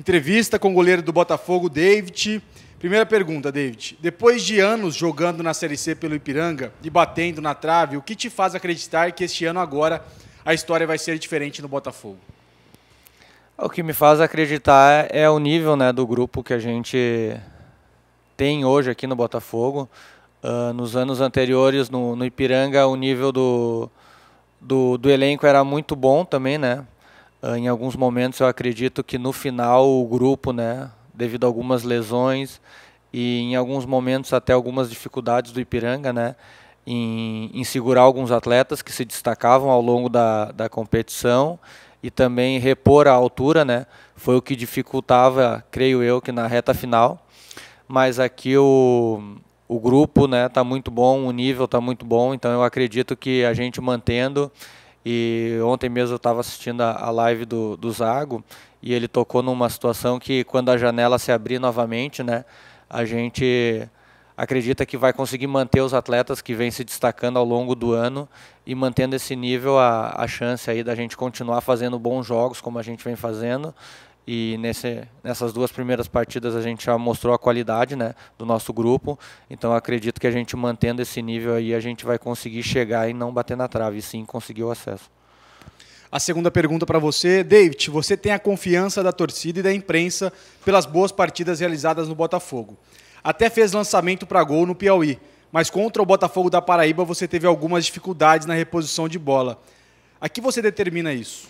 Entrevista com o goleiro do Botafogo, David. Primeira pergunta, David. Depois de anos jogando na Série C pelo Ipiranga e batendo na trave, o que te faz acreditar que este ano agora a história vai ser diferente no Botafogo? O que me faz acreditar é o nível né, do grupo que a gente tem hoje aqui no Botafogo. Uh, nos anos anteriores, no, no Ipiranga, o nível do, do, do, elenco era muito bom também, né? Ah, em alguns momentos eu acredito que no final o grupo, né, devido a algumas lesões e em alguns momentos até algumas dificuldades do Ipiranga, né, em, em segurar alguns atletas que se destacavam ao longo da, da competição e também repor a altura, né, foi o que dificultava, creio eu, que na reta final. Mas aqui o, o grupo né tá muito bom o nível tá muito bom então eu acredito que a gente mantendo e ontem mesmo eu estava assistindo a, a live do, do Zago e ele tocou numa situação que quando a janela se abrir novamente, né, a gente acredita que vai conseguir manter os atletas que vêm se destacando ao longo do ano e mantendo esse nível a, a chance aí da gente continuar fazendo bons jogos como a gente vem fazendo e nesse, nessas duas primeiras partidas a gente já mostrou a qualidade né, do nosso grupo, então acredito que a gente mantendo esse nível aí a gente vai conseguir chegar e não bater na trave, e sim conseguir o acesso. A segunda pergunta para você, David, você tem a confiança da torcida e da imprensa pelas boas partidas realizadas no Botafogo. Até fez lançamento para gol no Piauí, mas contra o Botafogo da Paraíba você teve algumas dificuldades na reposição de bola. A que você determina isso?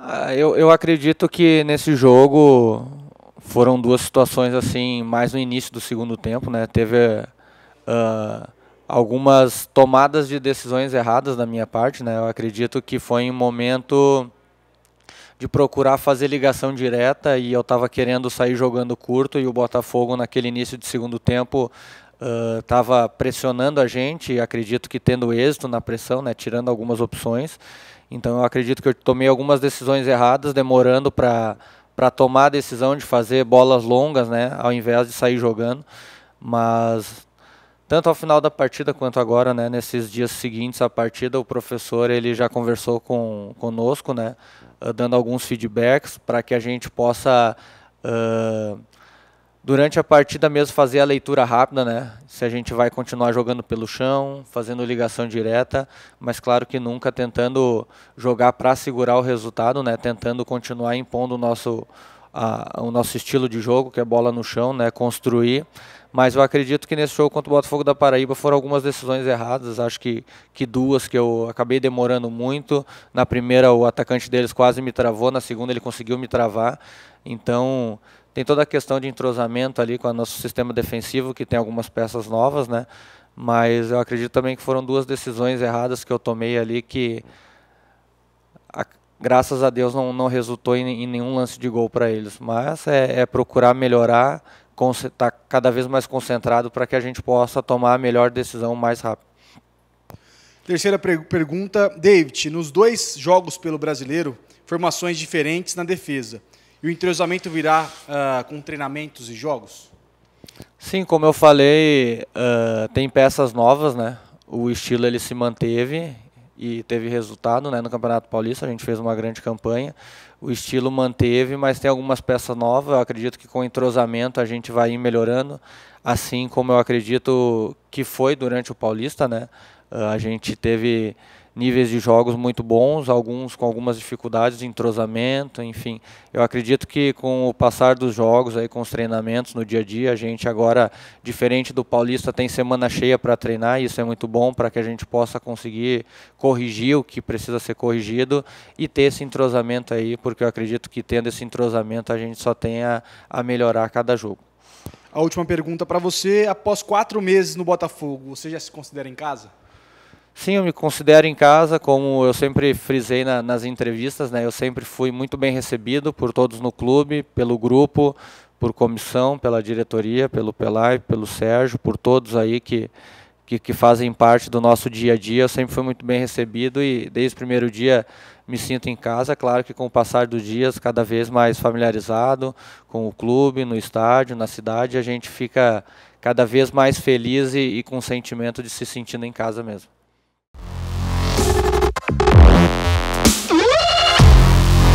Ah, eu, eu acredito que nesse jogo foram duas situações assim, mais no início do segundo tempo, né? Teve uh, algumas tomadas de decisões erradas da minha parte, né? Eu acredito que foi em um momento de procurar fazer ligação direta e eu estava querendo sair jogando curto e o Botafogo naquele início de segundo tempo estava ah, uh, pressionando a gente, acredito que tendo êxito na pressão, né, tirando algumas opções. Então eu acredito que eu tomei algumas decisões erradas, demorando para tomar a decisão de fazer bolas longas, né, ao invés de sair jogando. Mas tanto ao final da partida quanto agora, né, nesses dias seguintes à partida, o professor ele já conversou com conosco, né, ah, dando alguns feedbacks para que a gente possa uh, durante a partida mesmo fazer a leitura rápida, né? Se a gente vai continuar jogando pelo chão, fazendo ligação direta, mas claro que nunca tentando jogar para segurar o resultado, né? Tentando continuar impondo o nosso a, o nosso estilo de jogo, que é bola no chão, né? Construir. Mas eu acredito que nesse jogo contra o Botafogo da Paraíba foram algumas decisões erradas. Acho que, que duas que eu acabei demorando muito. Na primeira, o atacante deles quase me travou. Na segunda, ele conseguiu me travar. Então, tem toda a questão de entrosamento ali com o nosso sistema defensivo, que tem algumas peças novas, né? Mas eu acredito também que foram duas decisões erradas que eu tomei ali que, a, graças a Deus, não, não resultou em, em nenhum lance de gol para eles. Mas é, é procurar melhorar, estar tá cada vez mais concentrado para que a gente possa tomar a melhor decisão mais rápido. Terceira pergunta, David, nos dois jogos pelo brasileiro, formações diferentes na defesa. E o entrosamento virá uh, com treinamentos e jogos? Sim, como eu falei, uh, tem peças novas, né? O estilo ele se manteve e teve resultado, né? No Campeonato Paulista a gente fez uma grande campanha. O estilo manteve, mas tem algumas peças novas. Eu acredito que com entrosamento a gente vai ir melhorando, assim como eu acredito que foi durante o Paulista, né? Uh, a gente teve níveis de jogos muito bons, alguns com algumas dificuldades de entrosamento, enfim. Eu acredito que com o passar dos jogos, aí, com os treinamentos no dia a dia, a gente agora, diferente do Paulista, tem semana cheia para treinar, e isso é muito bom para que a gente possa conseguir corrigir o que precisa ser corrigido e ter esse entrosamento aí, porque eu acredito que tendo esse entrosamento a gente só tem a, a melhorar cada jogo. A última pergunta para você, após quatro meses no Botafogo, você já se considera em casa? Sim, eu me considero em casa, como eu sempre frisei na, nas entrevistas, né? Eu sempre fui muito bem recebido por todos no clube, pelo grupo, por comissão, pela diretoria, pelo Pelai, pelo Sérgio, por todos aí que, que, que, fazem parte do nosso dia a dia. Eu sempre fui muito bem recebido e desde o primeiro dia me sinto em casa. Claro que com o passar dos dias, cada vez mais familiarizado com o clube, no estádio, na cidade, a gente fica cada vez mais feliz e, e com o sentimento de se sentindo em casa mesmo.